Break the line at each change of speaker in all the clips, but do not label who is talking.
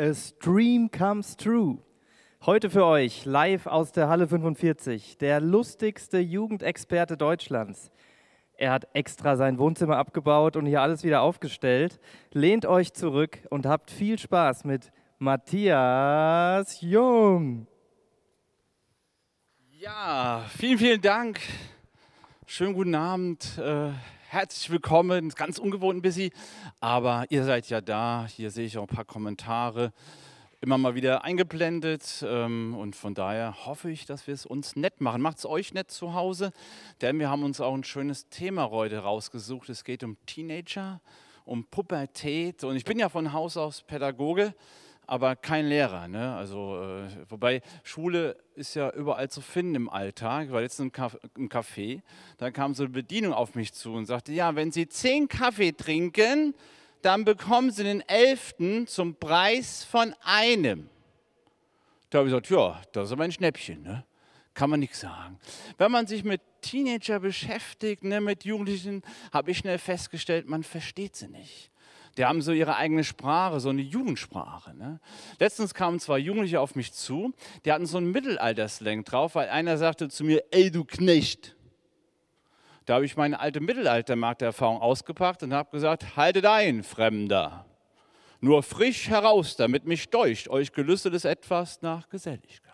A Dream Comes True. Heute für euch live aus der Halle 45 der lustigste Jugendexperte Deutschlands. Er hat extra sein Wohnzimmer abgebaut und hier alles wieder aufgestellt. Lehnt euch zurück und habt viel Spaß mit Matthias Jung. Ja, vielen, vielen Dank. Schönen guten Abend. Äh, herzlich willkommen. Ganz ungewohnt ein bisschen, aber ihr seid ja da. Hier sehe ich auch ein paar Kommentare immer mal wieder eingeblendet ähm, und von daher hoffe ich, dass wir es uns nett machen. Macht es euch nett zu Hause, denn wir haben uns auch ein schönes Thema heute rausgesucht. Es geht um Teenager, um Pubertät und ich bin ja von Haus aus Pädagoge aber kein Lehrer. Ne? Also, äh, wobei Schule ist ja überall zu finden im Alltag. Ich war letztens im Café, da kam so eine Bedienung auf mich zu und sagte, ja, wenn Sie zehn Kaffee trinken, dann bekommen Sie den elften zum Preis von einem. Da habe ich gesagt, ja, das ist aber ein Schnäppchen. Ne? Kann man nichts sagen. Wenn man sich mit Teenager beschäftigt, ne, mit Jugendlichen, habe ich schnell festgestellt, man versteht sie nicht. Die haben so ihre eigene Sprache, so eine Jugendsprache. Ne? Letztens kamen zwei Jugendliche auf mich zu, die hatten so einen Mittelalterslang drauf, weil einer sagte zu mir, ey du Knecht. Da habe ich meine alte Mittelaltermarkterfahrung ausgepackt und habe gesagt, haltet ein, Fremder. Nur frisch heraus, damit mich deucht, euch gelüstet es etwas nach Geselligkeit.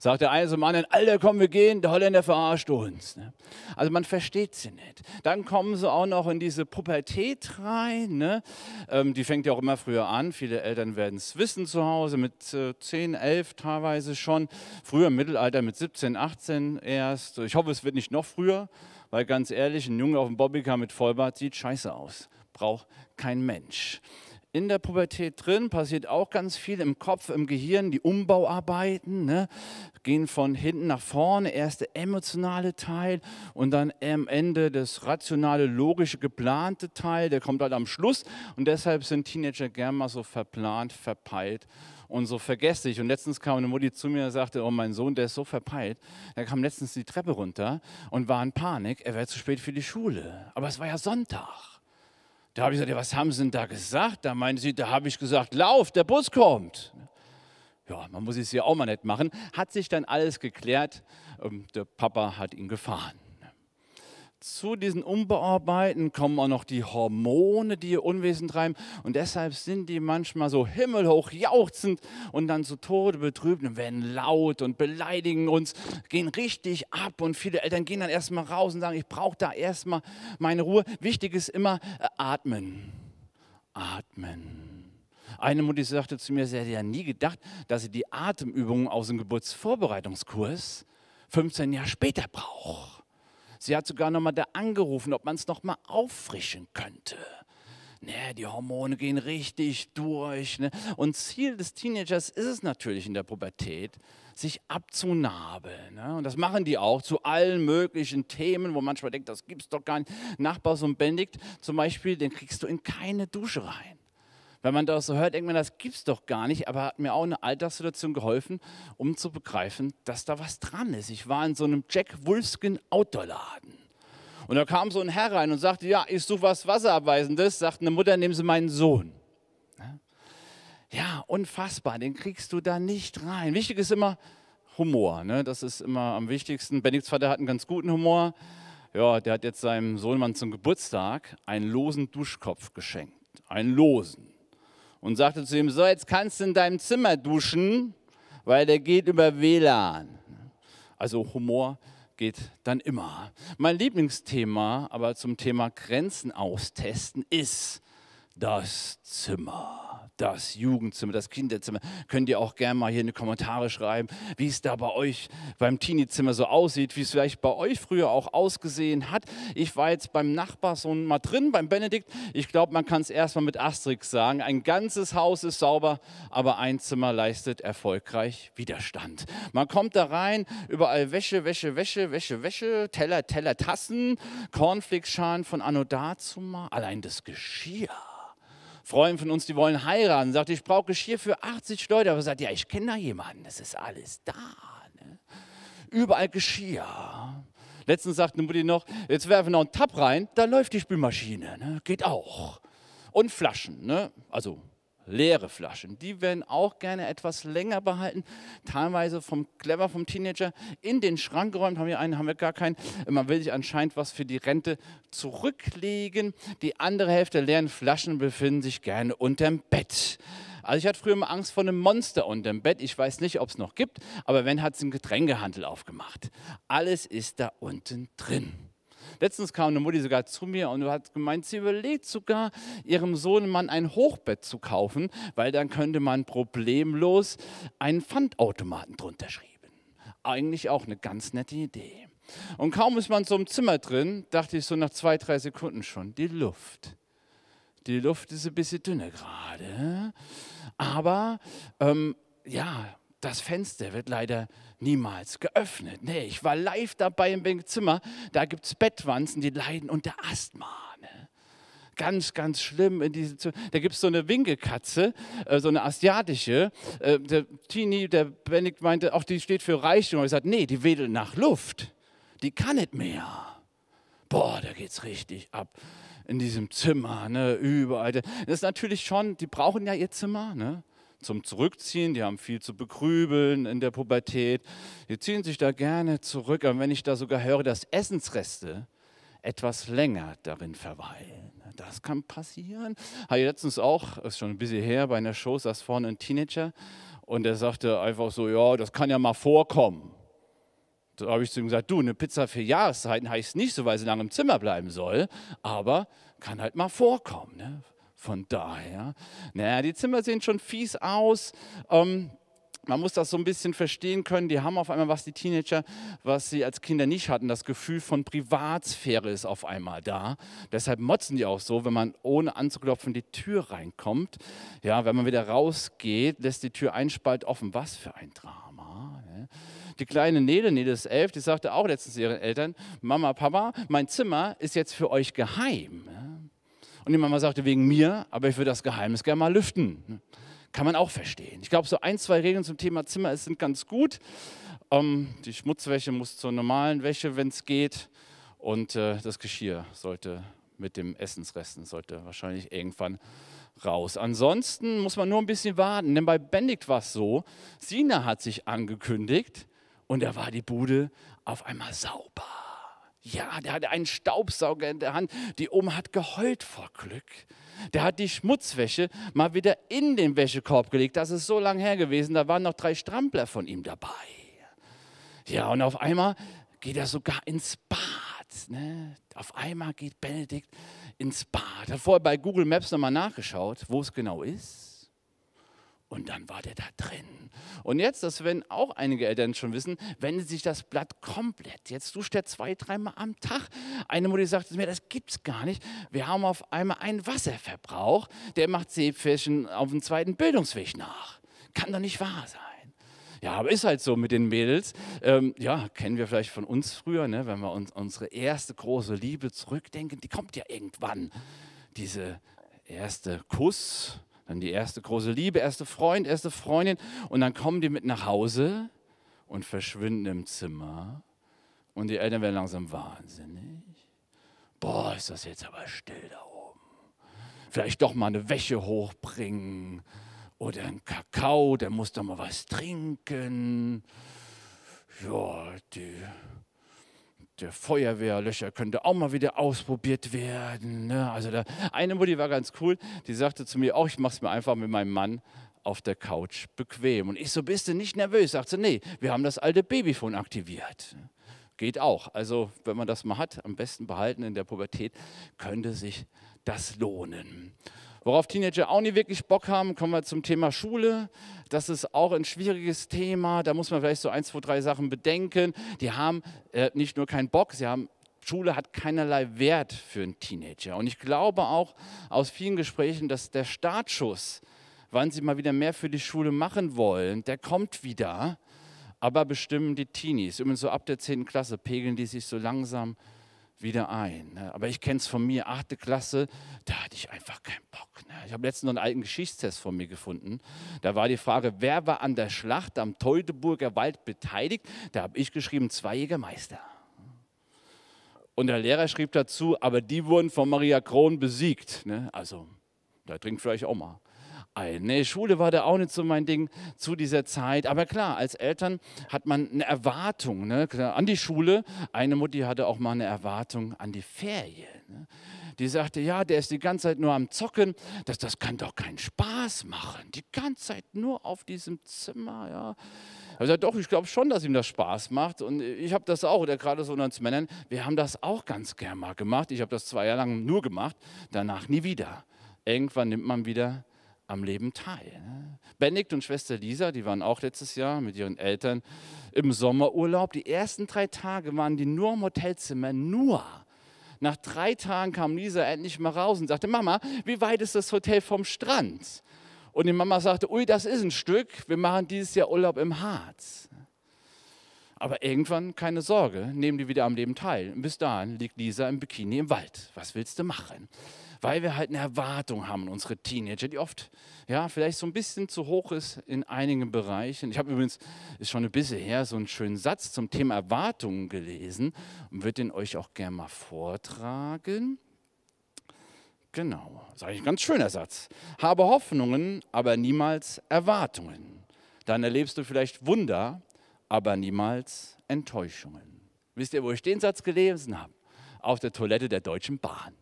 Sagt der eine zum anderen, Alter, komm, wir gehen, der Holländer verarscht uns. Ne? Also man versteht sie nicht. Dann kommen sie auch noch in diese Pubertät rein. Ne? Ähm, die fängt ja auch immer früher an. Viele Eltern werden es wissen zu Hause, mit 10, äh, 11 teilweise schon. Früher im Mittelalter mit 17, 18 erst. Ich hoffe, es wird nicht noch früher, weil ganz ehrlich, ein Junge auf dem Bobbycar mit Vollbart sieht scheiße aus. Braucht kein Mensch in der Pubertät drin, passiert auch ganz viel im Kopf, im Gehirn, die Umbauarbeiten, ne? gehen von hinten nach vorne, erst der emotionale Teil und dann am Ende das rationale, logische, geplante Teil, der kommt halt am Schluss und deshalb sind Teenager gern mal so verplant, verpeilt und so vergesslich. Und letztens kam eine Mutti zu mir und sagte, oh mein Sohn, der ist so verpeilt. Er kam letztens die Treppe runter und war in Panik, er wäre zu spät für die Schule. Aber es war ja Sonntag. Da habe ich gesagt, ja, was haben Sie denn da gesagt? Da meinte sie, da habe ich gesagt, lauf, der Bus kommt. Ja, man muss es ja auch mal nicht machen. Hat sich dann alles geklärt. Ähm, der Papa hat ihn gefahren zu diesen Umbearbeiten kommen auch noch die Hormone, die ihr Unwesen treiben. Und deshalb sind die manchmal so himmelhoch jauchzend und dann zu Tode betrübt und werden laut und beleidigen uns, gehen richtig ab. Und viele Eltern gehen dann erstmal raus und sagen, ich brauche da erstmal meine Ruhe. Wichtig ist immer äh, atmen. Atmen. Eine Mutti sagte zu mir, sie hätte ja nie gedacht, dass sie die Atemübungen aus dem Geburtsvorbereitungskurs 15 Jahre später braucht. Sie hat sogar nochmal da angerufen, ob man es nochmal auffrischen könnte. Nee, die Hormone gehen richtig durch. Ne? Und Ziel des Teenagers ist es natürlich in der Pubertät, sich abzunabeln. Ne? Und das machen die auch zu allen möglichen Themen, wo manchmal denkt, das gibt es doch gar nicht. Nachbar so ein Bendigt zum Beispiel, den kriegst du in keine Dusche rein. Wenn man das so hört, denkt man, das gibt's doch gar nicht, aber hat mir auch eine Alltagssituation geholfen, um zu begreifen, dass da was dran ist. Ich war in so einem Jack Wolfskin Outdoor-Laden. Und da kam so ein Herr rein und sagte, ja, ich suche was Wasserabweisendes, sagt eine Mutter, nehmen Sie meinen Sohn. Ja, unfassbar, den kriegst du da nicht rein. Wichtig ist immer Humor, ne? das ist immer am wichtigsten. Benedikts Vater hat einen ganz guten Humor. Ja, der hat jetzt seinem Sohnmann zum Geburtstag einen losen Duschkopf geschenkt. Einen losen und sagte zu ihm, so, jetzt kannst du in deinem Zimmer duschen, weil der geht über WLAN. Also Humor geht dann immer. Mein Lieblingsthema aber zum Thema Grenzen austesten ist das Zimmer das Jugendzimmer, das Kinderzimmer. Könnt ihr auch gerne mal hier in die Kommentare schreiben, wie es da bei euch beim Teeniezimmer so aussieht, wie es vielleicht bei euch früher auch ausgesehen hat. Ich war jetzt beim Nachbarsohn mal drin, beim Benedikt. Ich glaube, man kann es erstmal mit Asterix sagen. Ein ganzes Haus ist sauber, aber ein Zimmer leistet erfolgreich Widerstand. Man kommt da rein, überall Wäsche, Wäsche, Wäsche, Wäsche, Wäsche, Teller, Teller, Tassen, cornflakes von Anno dazu mal, allein das Geschirr. Freunde von uns, die wollen heiraten, sagt, ich brauche Geschirr für 80 Leute, aber sagt, ja, ich kenne da jemanden, das ist alles da. Ne? Überall Geschirr. Letztens sagt eine Mutti noch, jetzt werfen wir noch einen Tab rein, da läuft die Spülmaschine, ne? geht auch. Und Flaschen, ne? also leere Flaschen. Die werden auch gerne etwas länger behalten, teilweise vom Clever, vom Teenager in den Schrank geräumt. Haben wir einen, haben wir gar keinen. Man will sich anscheinend was für die Rente zurücklegen. Die andere Hälfte der leeren Flaschen befinden sich gerne unterm Bett. Also ich hatte früher immer Angst vor einem Monster unterm Bett. Ich weiß nicht, ob es noch gibt, aber wenn, hat es im Getränkehandel aufgemacht. Alles ist da unten drin. Letztens kam eine Mutti sogar zu mir und hat gemeint, sie überlegt sogar, ihrem Sohnemann ein Hochbett zu kaufen, weil dann könnte man problemlos einen Pfandautomaten drunter schreiben. Eigentlich auch eine ganz nette Idee. Und kaum ist man so im Zimmer drin, dachte ich so nach zwei, drei Sekunden schon, die Luft. Die Luft ist ein bisschen dünner gerade. Aber ähm, ja, das Fenster wird leider niemals geöffnet. Nee, ich war live dabei im Zimmer. Da gibt es Bettwanzen, die leiden unter Asthma. Ne? Ganz, ganz schlimm. In diesem Da gibt es so eine Winkelkatze, äh, so eine asiatische. Äh, der Teenie, der Benedikt meinte, auch die steht für Reichtum. Und ich sagte, nee, die wedelt nach Luft. Die kann nicht mehr. Boah, da geht es richtig ab in diesem Zimmer, ne, überall. Das ist natürlich schon, die brauchen ja ihr Zimmer, ne? zum Zurückziehen, die haben viel zu begrübeln in der Pubertät, die ziehen sich da gerne zurück. Und wenn ich da sogar höre, dass Essensreste etwas länger darin verweilen, das kann passieren. Habe ich letztens auch, ist schon ein bisschen her, bei einer Show saß vorne ein Teenager und er sagte einfach so: Ja, das kann ja mal vorkommen. Da habe ich zu ihm gesagt, du, eine Pizza für Jahreszeiten heißt nicht so, weil sie lange im Zimmer bleiben soll, aber kann halt mal vorkommen. Ne? Von daher, naja, die Zimmer sehen schon fies aus. Ähm, man muss das so ein bisschen verstehen können. Die haben auf einmal was, die Teenager, was sie als Kinder nicht hatten. Das Gefühl von Privatsphäre ist auf einmal da. Deshalb motzen die auch so, wenn man ohne anzuklopfen die Tür reinkommt. Ja, wenn man wieder rausgeht, lässt die Tür einen Spalt offen. Was für ein Drama. Ne? Die kleine Nele, Nele ist elf, die sagte auch letztens ihren Eltern: Mama, Papa, mein Zimmer ist jetzt für euch geheim. Ne? Und die Mama sagte, wegen mir, aber ich würde das Geheimnis gerne mal lüften. Kann man auch verstehen. Ich glaube, so ein, zwei Regeln zum Thema Zimmer sind ganz gut. Ähm, die Schmutzwäsche muss zur normalen Wäsche, wenn es geht. Und äh, das Geschirr sollte mit dem Essensresten sollte wahrscheinlich irgendwann raus. Ansonsten muss man nur ein bisschen warten, denn bei Bendigt war es so, Sina hat sich angekündigt und da war die Bude auf einmal sauber. Ja, der hatte einen Staubsauger in der Hand. Die Oma hat geheult vor Glück. Der hat die Schmutzwäsche mal wieder in den Wäschekorb gelegt. Das ist so lang her gewesen. Da waren noch drei Strampler von ihm dabei. Ja, und auf einmal geht er sogar ins Bad. Ne? Auf einmal geht Benedikt ins Bad. Hat vorher bei Google Maps nochmal nachgeschaut, wo es genau ist. Und dann war der da drin. Und jetzt, das werden auch einige Eltern schon wissen, wendet sich das Blatt komplett. Jetzt duscht er zwei, dreimal am Tag. Eine Mutter sagt mir, das gibt's gar nicht. Wir haben auf einmal einen Wasserverbrauch, der macht Seepfischen auf dem zweiten Bildungsweg nach. Kann doch nicht wahr sein. Ja, aber ist halt so mit den Mädels. Ähm, ja, kennen wir vielleicht von uns früher, ne? wenn wir uns unsere erste große Liebe zurückdenken, die kommt ja irgendwann. Diese erste Kuss, dann die erste große Liebe, erste Freund, erste Freundin und dann kommen die mit nach Hause und verschwinden im Zimmer und die Eltern werden langsam wahnsinnig. Boah, ist das jetzt aber still da oben. Vielleicht doch mal eine Wäsche hochbringen oder einen Kakao, der muss doch mal was trinken. Ja, die der Feuerwehrlöcher könnte auch mal wieder ausprobiert werden. Ne? Also da, eine Mutti war ganz cool, die sagte zu mir auch, oh, ich mache es mir einfach mit meinem Mann auf der Couch bequem. Und ich so, bist du nicht nervös? Sagte, sie, nee, wir haben das alte Babyfon aktiviert. Geht auch. Also wenn man das mal hat, am besten behalten in der Pubertät, könnte sich das lohnen. Worauf Teenager auch nie wirklich Bock haben, kommen wir zum Thema Schule. Das ist auch ein schwieriges Thema. Da muss man vielleicht so ein, zwei, drei Sachen bedenken. Die haben äh, nicht nur keinen Bock, sie haben Schule hat keinerlei Wert für einen Teenager. Und ich glaube auch aus vielen Gesprächen, dass der Startschuss, wann sie mal wieder mehr für die Schule machen wollen, der kommt wieder. Aber bestimmen die Teenies. immer so ab der 10. Klasse pegeln die sich so langsam wieder ein. Ne? Aber ich kenne es von mir, achte Klasse, da hatte ich einfach keinen Bock. Ne? Ich habe letztens noch einen alten Geschichtstest von mir gefunden. Da war die Frage, wer war an der Schlacht am Teutoburger Wald beteiligt? Da habe ich geschrieben, zwei Jägermeister. Und der Lehrer schrieb dazu, aber die wurden von Maria Kron besiegt. Ne? Also, da trinkt vielleicht auch mal ein. Nee, Schule war da auch nicht so mein Ding zu dieser Zeit. Aber klar, als Eltern hat man eine Erwartung ne? an die Schule. Eine Mutti hatte auch mal eine Erwartung an die Ferien. Ne? Die sagte, ja, der ist die ganze Zeit nur am Zocken. Das, das kann doch keinen Spaß machen. Die ganze Zeit nur auf diesem Zimmer. Ja. Also doch, ich glaube schon, dass ihm das Spaß macht. Und ich habe das auch, oder gerade so uns Männern, wir haben das auch ganz gern mal gemacht. Ich habe das zwei Jahre lang nur gemacht, danach nie wieder. Irgendwann nimmt man wieder am Leben teil. Ne? Benedikt und Schwester Lisa, die waren auch letztes Jahr mit ihren Eltern im Sommerurlaub. Die ersten drei Tage waren die nur im Hotelzimmer, nur. Nach drei Tagen kam Lisa endlich mal raus und sagte, Mama, wie weit ist das Hotel vom Strand? Und die Mama sagte, ui, das ist ein Stück, wir machen dieses Jahr Urlaub im Harz. Aber irgendwann, keine Sorge, nehmen die wieder am Leben teil. Und bis dahin liegt Lisa im Bikini im Wald. Was willst du machen? weil wir halt eine Erwartung haben, unsere Teenager, die oft ja, vielleicht so ein bisschen zu hoch ist in einigen Bereichen. Ich habe übrigens, ist schon ein bisschen her, so einen schönen Satz zum Thema Erwartungen gelesen und würde den euch auch gerne mal vortragen. Genau, das ist eigentlich ein ganz schöner Satz. Habe Hoffnungen, aber niemals Erwartungen. Dann erlebst du vielleicht Wunder, aber niemals Enttäuschungen. Wisst ihr, wo ich den Satz gelesen habe? Auf der Toilette der Deutschen Bahn.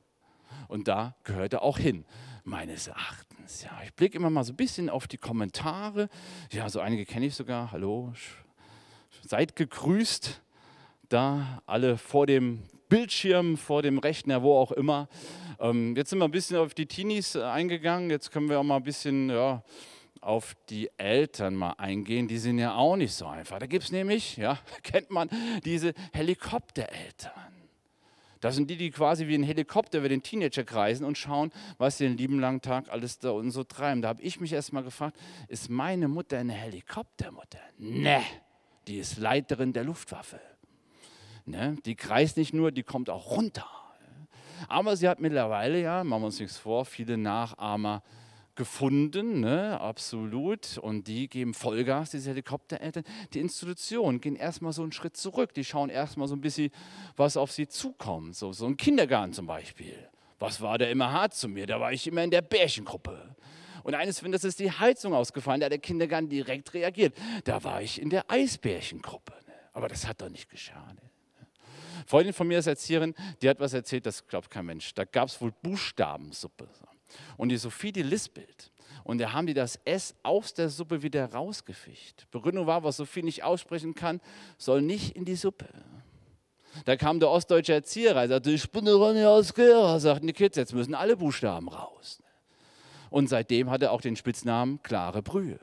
Und da gehört er auch hin, meines Erachtens. Ja, ich blicke immer mal so ein bisschen auf die Kommentare. Ja, so einige kenne ich sogar. Hallo, seid gegrüßt. Da alle vor dem Bildschirm, vor dem Rechner, wo auch immer. Ähm, jetzt sind wir ein bisschen auf die Teenies äh, eingegangen. Jetzt können wir auch mal ein bisschen ja, auf die Eltern mal eingehen. Die sind ja auch nicht so einfach. Da gibt es nämlich, ja, kennt man diese Helikoptereltern. Das sind die, die quasi wie ein Helikopter über den Teenager kreisen und schauen, was sie den lieben langen Tag alles da unten so treiben. Da habe ich mich erstmal gefragt, ist meine Mutter eine Helikoptermutter? Ne, die ist Leiterin der Luftwaffe. Ne? Die kreist nicht nur, die kommt auch runter. Aber sie hat mittlerweile, ja, machen wir uns nichts vor, viele Nachahmer gefunden, ne? absolut. Und die geben Vollgas, diese Helikoptereltern. Die Institutionen gehen erstmal so einen Schritt zurück. Die schauen erstmal so ein bisschen, was auf sie zukommt. So, so ein Kindergarten zum Beispiel. Was war da immer hart zu mir? Da war ich immer in der Bärchengruppe. Und eines Winters ist die Heizung ausgefallen, da hat der Kindergarten direkt reagiert. Da war ich in der Eisbärchengruppe. Ne? Aber das hat doch nicht geschadet. Ne? Freundin von mir ist Erzieherin, die hat was erzählt, das glaubt kein Mensch. Da gab es wohl Buchstabensuppe. Und die Sophie, die lispelt. Und da haben die das S aus der Suppe wieder rausgefischt. Begründung war, was Sophie nicht aussprechen kann, soll nicht in die Suppe. Da kam der ostdeutsche Erzieher, er sagte, ich bin der Ronny aus Gera, sagten die Kids, jetzt müssen alle Buchstaben raus. Und seitdem hat er auch den Spitznamen Klare Brühe.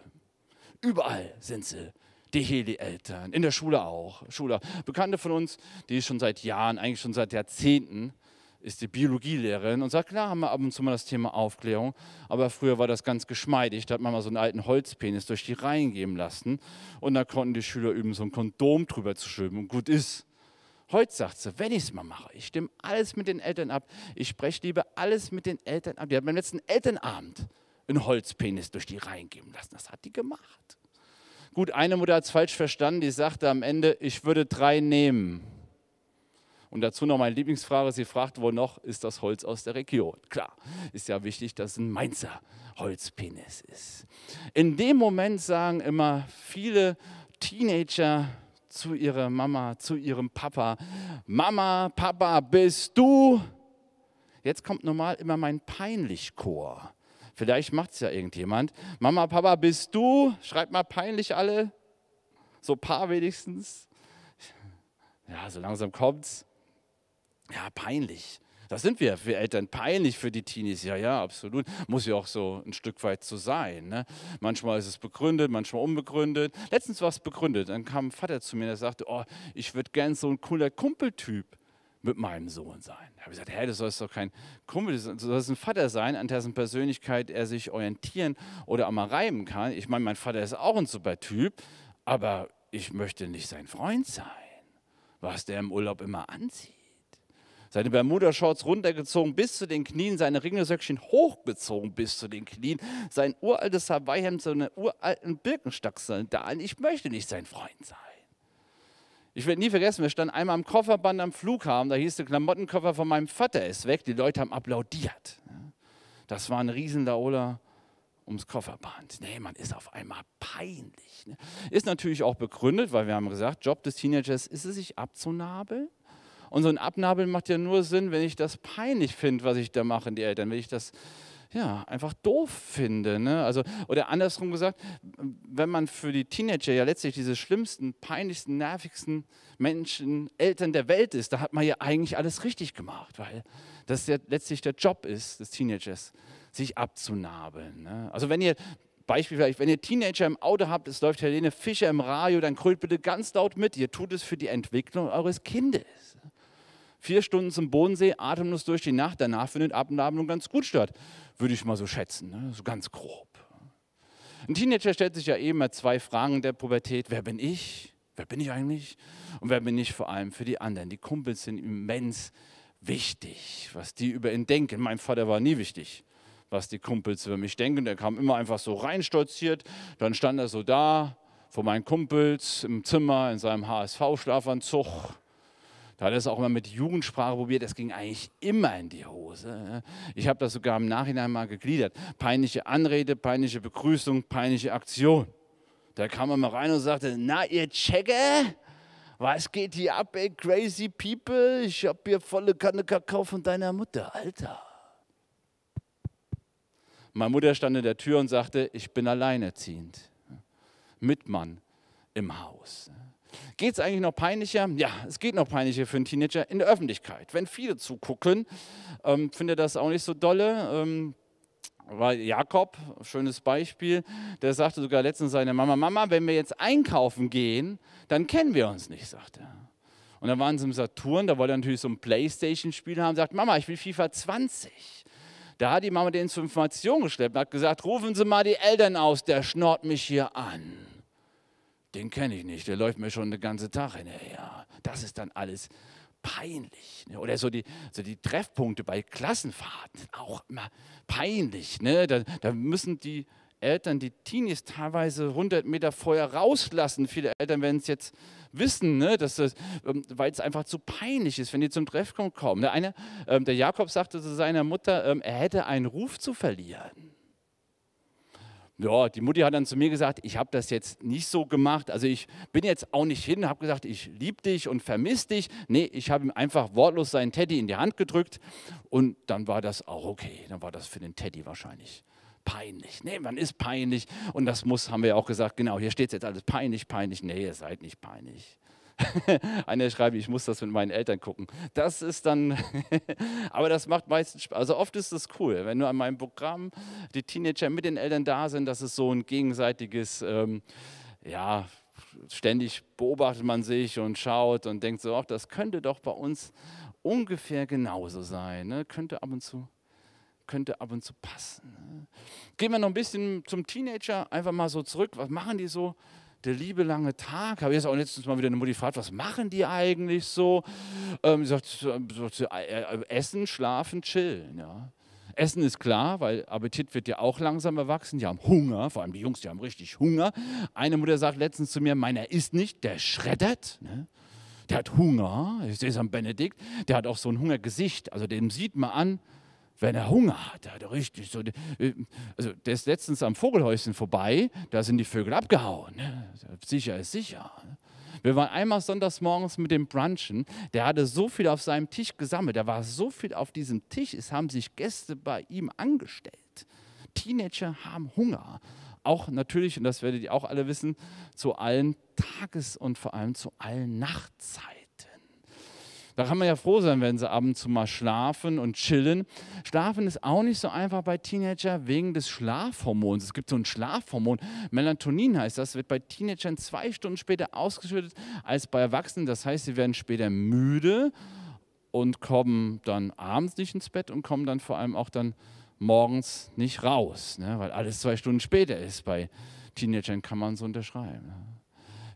Überall sind sie die Heli-Eltern, in der Schule auch. Schule. Bekannte von uns, die schon seit Jahren, eigentlich schon seit Jahrzehnten ist die Biologielehrerin und sagt, klar haben wir ab und zu mal das Thema Aufklärung, aber früher war das ganz geschmeidig, da hat man mal so einen alten Holzpenis durch die Reihen geben lassen und da konnten die Schüler üben, so ein Kondom drüber zu schwimmen und gut ist. Heute sagt sie, wenn ich es mal mache, ich stimme alles mit den Eltern ab, ich spreche lieber alles mit den Eltern ab. Die hat beim letzten Elternabend einen Holzpenis durch die Reihen geben lassen, das hat die gemacht. Gut, eine Mutter hat es falsch verstanden, die sagte am Ende, ich würde drei nehmen. Und dazu noch meine Lieblingsfrage, sie fragt, wo noch ist das Holz aus der Region? Klar, ist ja wichtig, dass es ein Mainzer Holzpenis ist. In dem Moment sagen immer viele Teenager zu ihrer Mama, zu ihrem Papa, Mama, Papa, bist du? Jetzt kommt normal immer mein Peinlichchor. Vielleicht macht es ja irgendjemand. Mama, Papa, bist du? Schreibt mal peinlich alle. So paar wenigstens. Ja, so langsam kommt's. Ja, peinlich. Das sind wir, für Eltern, peinlich für die Teenies. Ja, ja, absolut. Muss ja auch so ein Stück weit so sein. Ne? Manchmal ist es begründet, manchmal unbegründet. Letztens war es begründet. Dann kam ein Vater zu mir, der sagte, oh, ich würde gern so ein cooler Kumpeltyp mit meinem Sohn sein. Da habe ich gesagt, hä, du sollst doch kein Kumpel, du sollst ein Vater sein, an dessen Persönlichkeit er sich orientieren oder einmal reiben kann. Ich meine, mein Vater ist auch ein super Typ, aber ich möchte nicht sein Freund sein, was der im Urlaub immer anzieht seine Bermuda-Shorts runtergezogen bis zu den Knien, seine Ringelsöckchen hochgezogen bis zu den Knien, sein uraltes Hawaii-Hemd, seine uralten Birkenstock-Sandalen. Ich möchte nicht sein Freund sein. Ich werde nie vergessen, wir standen einmal am Kofferband am Flughafen, da hieß der Klamottenkoffer von meinem Vater ist weg, die Leute haben applaudiert. Das war ein riesen Laola ums Kofferband. Nee, man ist auf einmal peinlich. Ne? Ist natürlich auch begründet, weil wir haben gesagt, Job des Teenagers ist es, sich abzunabeln. Und so ein Abnabeln macht ja nur Sinn, wenn ich das peinlich finde, was ich da mache, die Eltern, wenn ich das ja, einfach doof finde. Ne? Also, oder andersrum gesagt, wenn man für die Teenager ja letztlich diese schlimmsten, peinlichsten, nervigsten Menschen, Eltern der Welt ist, da hat man ja eigentlich alles richtig gemacht, weil das ja letztlich der Job ist des Teenagers, sich abzunabeln. Ne? Also wenn ihr Beispiel vielleicht, wenn ihr Teenager im Auto habt, es läuft Helene Fischer im Radio, dann krölt bitte ganz laut mit. Ihr tut es für die Entwicklung eures Kindes vier Stunden zum Bodensee, atemlos durch die Nacht, danach findet Abendabendung ganz gut statt, würde ich mal so schätzen, ne? so ganz grob. Ein Teenager stellt sich ja eben immer zwei Fragen der Pubertät. Wer bin ich? Wer bin ich eigentlich? Und wer bin ich vor allem für die anderen? Die Kumpels sind immens wichtig, was die über ihn denken. Mein Vater war nie wichtig, was die Kumpels über mich denken. Der kam immer einfach so reinstolziert, dann stand er so da vor meinen Kumpels im Zimmer in seinem HSV-Schlafanzug da hat er es auch mal mit Jugendsprache probiert. Das ging eigentlich immer in die Hose. Ich habe das sogar im Nachhinein mal gegliedert. Peinliche Anrede, peinliche Begrüßung, peinliche Aktion. Da kam er mal rein und sagte, na ihr Checker, was geht hier ab, ey, crazy people? Ich habe hier volle Kanne Kakao von deiner Mutter, Alter. Meine Mutter stand in der Tür und sagte, ich bin alleinerziehend, mit Mann im Haus. Geht es eigentlich noch peinlicher? Ja, es geht noch peinlicher für einen Teenager in der Öffentlichkeit. Wenn viele zugucken, ähm, findet das auch nicht so dolle. Ähm, weil Jakob, schönes Beispiel, der sagte sogar letztens seiner Mama, Mama, wenn wir jetzt einkaufen gehen, dann kennen wir uns nicht, sagte er. Und dann waren sie im Saturn, da wollte er natürlich so ein Playstation-Spiel haben, sagt, Mama, ich will FIFA 20. Da hat die Mama den zur Information geschleppt und hat gesagt, rufen Sie mal die Eltern aus, der schnort mich hier an den kenne ich nicht, der läuft mir schon den ganzen Tag hinterher. Das ist dann alles peinlich. Ne? Oder so die, so die Treffpunkte bei Klassenfahrten, auch immer peinlich. Ne? Da, da müssen die Eltern die Teenies teilweise 100 Meter vorher rauslassen. Viele Eltern werden es jetzt wissen, ne, das, ähm, weil es einfach zu peinlich ist, wenn die zum Treffpunkt kommen. Der, eine, ähm, der Jakob sagte zu seiner Mutter, ähm, er hätte einen Ruf zu verlieren. Ja, die Mutti hat dann zu mir gesagt, ich habe das jetzt nicht so gemacht. Also ich bin jetzt auch nicht hin, habe gesagt, ich liebe dich und vermisse dich. Nee, ich habe ihm einfach wortlos seinen Teddy in die Hand gedrückt und dann war das auch okay. Dann war das für den Teddy wahrscheinlich peinlich. Nee, man ist peinlich und das muss, haben wir ja auch gesagt, genau, hier steht jetzt alles peinlich, peinlich. Nee, ihr seid nicht peinlich. Einer schreibt, ich muss das mit meinen Eltern gucken. Das ist dann, aber das macht meistens Spaß. Also oft ist das cool, wenn nur an meinem Programm die Teenager mit den Eltern da sind, dass es so ein gegenseitiges, ähm, ja, ständig beobachtet man sich und schaut und denkt so, ach, das könnte doch bei uns ungefähr genauso sein. Ne? Könnte ab und zu könnte ab und zu passen. Ne? Gehen wir noch ein bisschen zum Teenager, einfach mal so zurück. Was machen die so? der liebe lange Tag. Habe jetzt auch letztens mal wieder eine Mutti gefragt, was machen die eigentlich so? Ähm, sagt, äh, sagt, äh, äh, essen, schlafen, chillen. Ja. Essen ist klar, weil Appetit wird ja auch langsam erwachsen. Die haben Hunger, vor allem die Jungs, die haben richtig Hunger. Eine Mutter sagt letztens zu mir, meiner isst nicht, der schreddert. Ne? Der hat Hunger, ich sehe es am Benedikt, der hat auch so ein Hungergesicht. Also dem sieht man an, wenn er Hunger hat, hat er richtig so. Äh, also der ist letztens am Vogelhäuschen vorbei, da sind die Vögel abgehauen. Ne? Also sicher ist sicher. Wir waren einmal sonntags morgens mit dem Brunchen. Der hatte so viel auf seinem Tisch gesammelt. Da war so viel auf diesem Tisch. Es haben sich Gäste bei ihm angestellt. Teenager haben Hunger. Auch natürlich, und das werdet ihr auch alle wissen, zu allen Tages- und vor allem zu allen Nachtzeiten. Da kann man ja froh sein, wenn sie ab und zu mal schlafen und chillen. Schlafen ist auch nicht so einfach bei Teenager wegen des Schlafhormons. Es gibt so ein Schlafhormon, Melatonin heißt das, wird bei Teenagern zwei Stunden später ausgeschüttet als bei Erwachsenen. Das heißt, sie werden später müde und kommen dann abends nicht ins Bett und kommen dann vor allem auch dann morgens nicht raus, ne? weil alles zwei Stunden später ist. Bei Teenagern kann man so unterschreiben. Ne?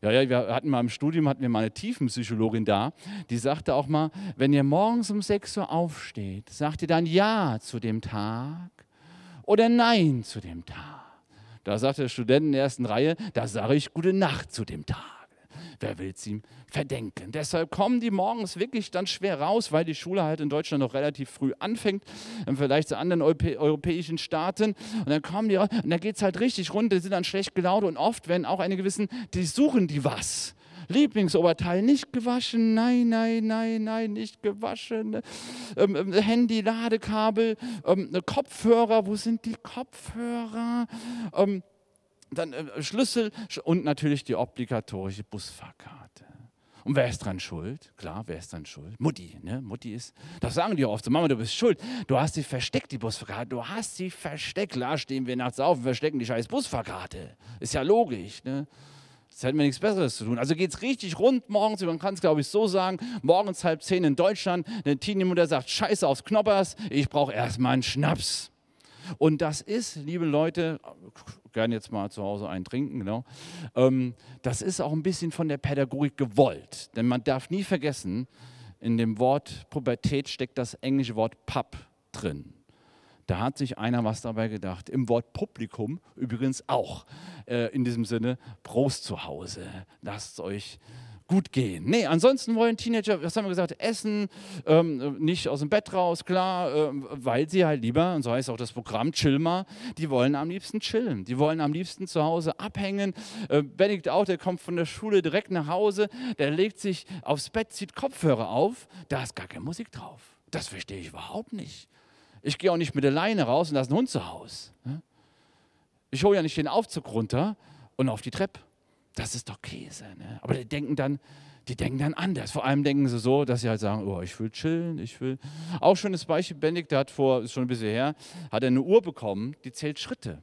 Ja, ja, wir hatten mal im Studium, hatten wir mal eine Tiefenpsychologin da, die sagte auch mal, wenn ihr morgens um 6 Uhr aufsteht, sagt ihr dann Ja zu dem Tag oder Nein zu dem Tag. Da sagt der Student in der ersten Reihe, da sage ich gute Nacht zu dem Tag wer will es ihm verdenken? Deshalb kommen die morgens wirklich dann schwer raus, weil die Schule halt in Deutschland noch relativ früh anfängt, ähm, vielleicht zu anderen europäischen Staaten. Und dann kommen die, und dann geht es halt richtig rund, die sind dann schlecht gelaunt und oft werden auch eine wissen, die suchen die was. Lieblingsoberteil nicht gewaschen, nein, nein, nein, nein, nicht gewaschen. Ähm, ähm Handy, Ladekabel, ähm, Kopfhörer, wo sind die Kopfhörer? Ähm, dann äh, Schlüssel und natürlich die obligatorische Busfahrkarte. Und wer ist dran schuld? Klar, wer ist dran schuld? Mutti, ne? Mutti ist, das sagen die oft so, Mama, du bist schuld. Du hast sie versteckt, die Busfahrkarte. Du hast sie versteckt. Klar stehen wir nachts auf und verstecken die scheiß Busfahrkarte. Ist ja logisch, ne? Das hätten wir nichts Besseres zu tun. Also geht es richtig rund morgens, man kann es glaube ich so sagen, morgens halb zehn in Deutschland, eine Teenie-Mutter sagt, scheiße aufs Knoppers, ich brauche erstmal einen Schnaps. Und das ist, liebe Leute, gerne jetzt mal zu Hause einen trinken, genau. Ähm, das ist auch ein bisschen von der Pädagogik gewollt, denn man darf nie vergessen, in dem Wort Pubertät steckt das englische Wort Pub drin. Da hat sich einer was dabei gedacht. Im Wort Publikum übrigens auch. Äh, in diesem Sinne, Prost zu Hause. Lasst euch gut gehen. Nee, ansonsten wollen Teenager, was haben wir gesagt, essen, ähm, nicht aus dem Bett raus, klar, ähm, weil sie halt lieber, und so heißt auch das Programm Chill mal, die wollen am liebsten chillen. Die wollen am liebsten zu Hause abhängen. Äh, Benedikt auch, der kommt von der Schule direkt nach Hause, der legt sich aufs Bett, zieht Kopfhörer auf, da ist gar keine Musik drauf. Das verstehe ich überhaupt nicht. Ich gehe auch nicht mit der Leine raus und lasse einen Hund zu Hause. Ne? Ich hole ja nicht den Aufzug runter und auf die Treppe das ist doch Käse. Ne? Aber die denken, dann, die denken dann anders. Vor allem denken sie so, dass sie halt sagen, oh, ich will chillen, ich will. Auch schönes Beispiel, Benedikt, der hat vor, ist schon ein bisschen her, hat eine Uhr bekommen, die zählt Schritte.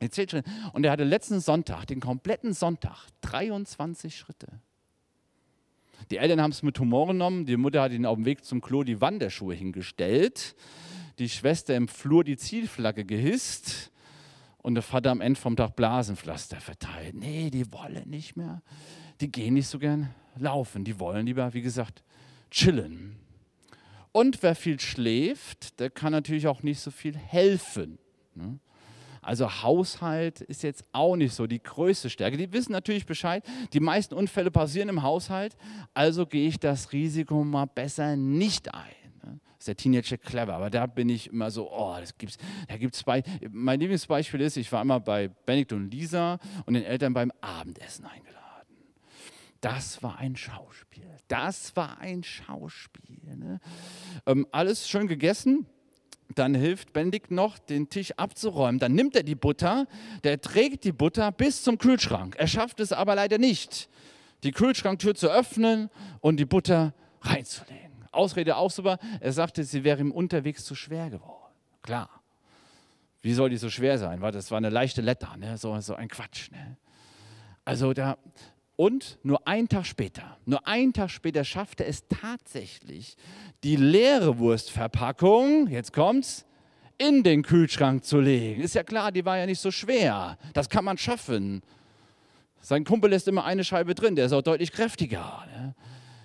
Die zählt Schritte. Und er hatte letzten Sonntag, den kompletten Sonntag, 23 Schritte. Die Eltern haben es mit Humor genommen, die Mutter hat ihn auf dem Weg zum Klo die Wanderschuhe hingestellt, die Schwester im Flur die Zielflagge gehisst und der Vater am Ende vom Tag Blasenpflaster verteilt. Nee, die wollen nicht mehr. Die gehen nicht so gern laufen. Die wollen lieber, wie gesagt, chillen. Und wer viel schläft, der kann natürlich auch nicht so viel helfen. Ne? Also Haushalt ist jetzt auch nicht so die größte Stärke. Die wissen natürlich Bescheid, die meisten Unfälle passieren im Haushalt, also gehe ich das Risiko mal besser nicht ein. Ist der Teenager clever? Aber da bin ich immer so, oh, das gibt's, da gibt es zwei. Mein Lieblingsbeispiel ist, ich war immer bei Benedikt und Lisa und den Eltern beim Abendessen eingeladen. Das war ein Schauspiel. Das war ein Schauspiel. Ne? Ähm, alles schön gegessen, dann hilft Benedikt noch, den Tisch abzuräumen. Dann nimmt er die Butter, der trägt die Butter bis zum Kühlschrank. Er schafft es aber leider nicht, die Kühlschranktür zu öffnen und die Butter reinzulegen. Ausrede auch super. Er sagte, sie wäre ihm unterwegs zu schwer geworden. Klar. Wie soll die so schwer sein? Weil das war eine leichte Letter, ne? so, so ein Quatsch. Ne? Also da, und nur einen Tag später, nur einen Tag später schaffte es tatsächlich, die leere Wurstverpackung, jetzt kommt's, in den Kühlschrank zu legen. Ist ja klar, die war ja nicht so schwer. Das kann man schaffen. Sein Kumpel lässt immer eine Scheibe drin, der ist auch deutlich kräftiger. Ne?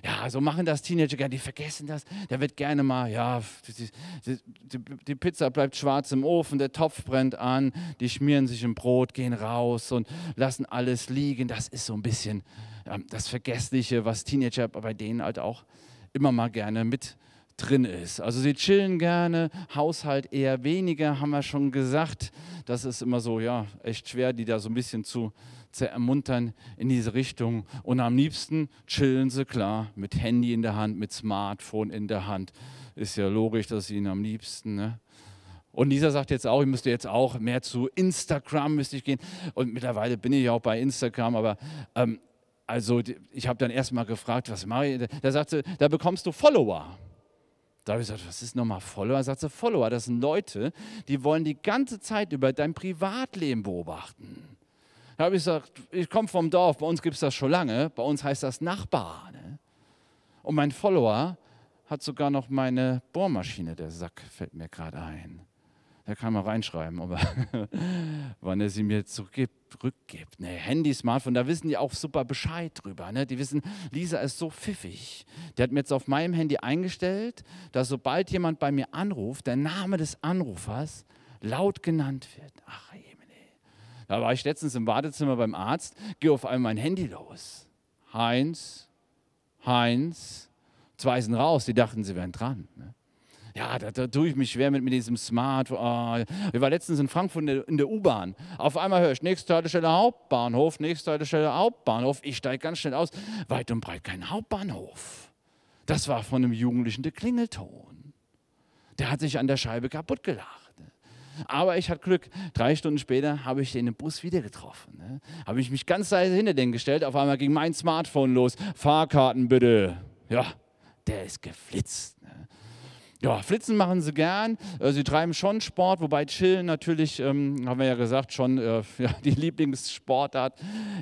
Ja, so machen das Teenager gerne, die vergessen das. Der wird gerne mal, ja, die, die, die, Pizza bleibt schwarz im Ofen, der Topf brennt an, die schmieren sich im Brot, gehen raus und lassen alles liegen. Das ist so ein bisschen ähm, das Vergessliche, was Teenager bei denen halt auch immer mal gerne mit drin ist. Also sie chillen gerne, Haushalt eher weniger, haben wir schon gesagt. Das ist immer so, ja, echt schwer, die da so ein bisschen zu zu ermuntern in diese Richtung. Und am liebsten chillen sie klar mit Handy in der Hand, mit Smartphone in der Hand. Ist ja logisch, dass sie ihn am liebsten. Ne? Und Lisa sagt jetzt auch, ich müsste jetzt auch mehr zu Instagram müsste ich gehen. Und mittlerweile bin ich ja auch bei Instagram, aber ähm, also ich habe dann erstmal gefragt, was mache ich? Da sagte, da bekommst du Follower. Da habe ich gesagt, was ist nochmal Follower? Sagte, sie, Follower, das sind Leute, die wollen die ganze Zeit über dein Privatleben beobachten. Da habe ich gesagt, ich komme vom Dorf, bei uns gibt es das schon lange, bei uns heißt das Nachbar. Ne? Und mein Follower hat sogar noch meine Bohrmaschine, der Sack fällt mir gerade ein. Da kann man reinschreiben, aber wann er sie mir zurückgibt. Ne, Handy, Smartphone, da wissen die auch super Bescheid drüber. Ne? Die wissen, Lisa ist so pfiffig. Der hat mir jetzt auf meinem Handy eingestellt, dass sobald jemand bei mir anruft, der Name des Anrufers laut genannt wird. Ach, da war ich letztens im Wartezimmer beim Arzt, gehe auf einmal mein Handy los. Heinz, Heinz, zwei sind raus, die dachten, sie wären dran. Ne? Ja, da, da, tue ich mich schwer mit, mit diesem Smartphone. Oh. Ich war letztens in Frankfurt in der, der U-Bahn. Auf einmal höre ich, nächste Haltestelle Hauptbahnhof, nächste Haltestelle Hauptbahnhof. Ich steige ganz schnell aus. Weit und breit kein Hauptbahnhof. Das war von einem Jugendlichen der Klingelton. Der hat sich an der Scheibe kaputt gelacht. Aber ich hatte Glück. Drei Stunden später habe ich den im Bus wieder getroffen. Ne? Habe ich mich ganz leise hinter den gestellt. Auf einmal ging mein Smartphone los. Fahrkarten bitte. Ja, der ist geflitzt. Ja, Flitzen machen sie gern. Äh, sie treiben schon Sport, wobei Chillen natürlich, ähm, haben wir ja gesagt, schon äh, ja, die Lieblingssportart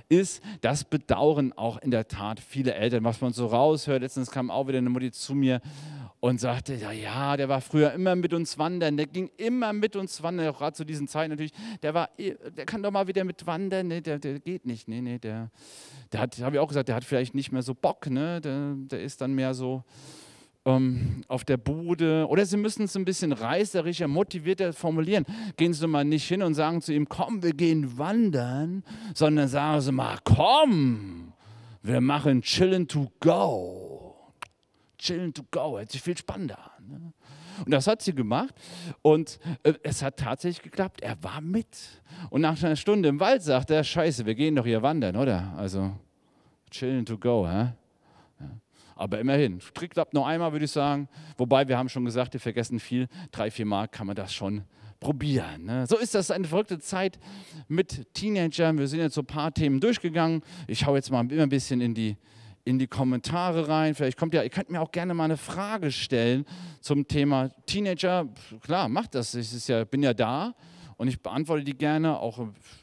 ist. Das bedauern auch in der Tat viele Eltern, was man so raushört. Letztens kam auch wieder eine Mutti zu mir und sagte, ja, ja, der war früher immer mit uns wandern, der ging immer mit uns wandern, auch gerade zu diesen Zeiten natürlich, der war, äh, der kann doch mal wieder mit wandern, nee, der, der geht nicht, nee, nee, der, der hat, habe ich auch gesagt, der hat vielleicht nicht mehr so Bock, ne, der, der ist dann mehr so, ähm, auf der Bude oder Sie müssen es ein bisschen reißerischer, motivierter formulieren. Gehen Sie mal nicht hin und sagen zu ihm, komm, wir gehen wandern, sondern sagen Sie mal, komm, wir machen Chillen to go. Chillen to go, hört sich viel spannender an. Ne? Und das hat sie gemacht und äh, es hat tatsächlich geklappt. Er war mit. Und nach einer Stunde im Wald sagt er, scheiße, wir gehen doch hier wandern, oder? Also, chillen to go, hä? Aber immerhin, strikt ab nur einmal, würde ich sagen. Wobei, wir haben schon gesagt, wir vergessen viel. Drei, vier Mal kann man das schon probieren. Ne? So ist das eine verrückte Zeit mit Teenagern. Wir sind jetzt so ein paar Themen durchgegangen. Ich hau jetzt mal immer ein bisschen in die, in die Kommentare rein. Vielleicht kommt ja, ihr könnt mir auch gerne mal eine Frage stellen zum Thema Teenager. Klar, macht das. Ich ist ja, bin ja da. Und ich beantworte die gerne, auch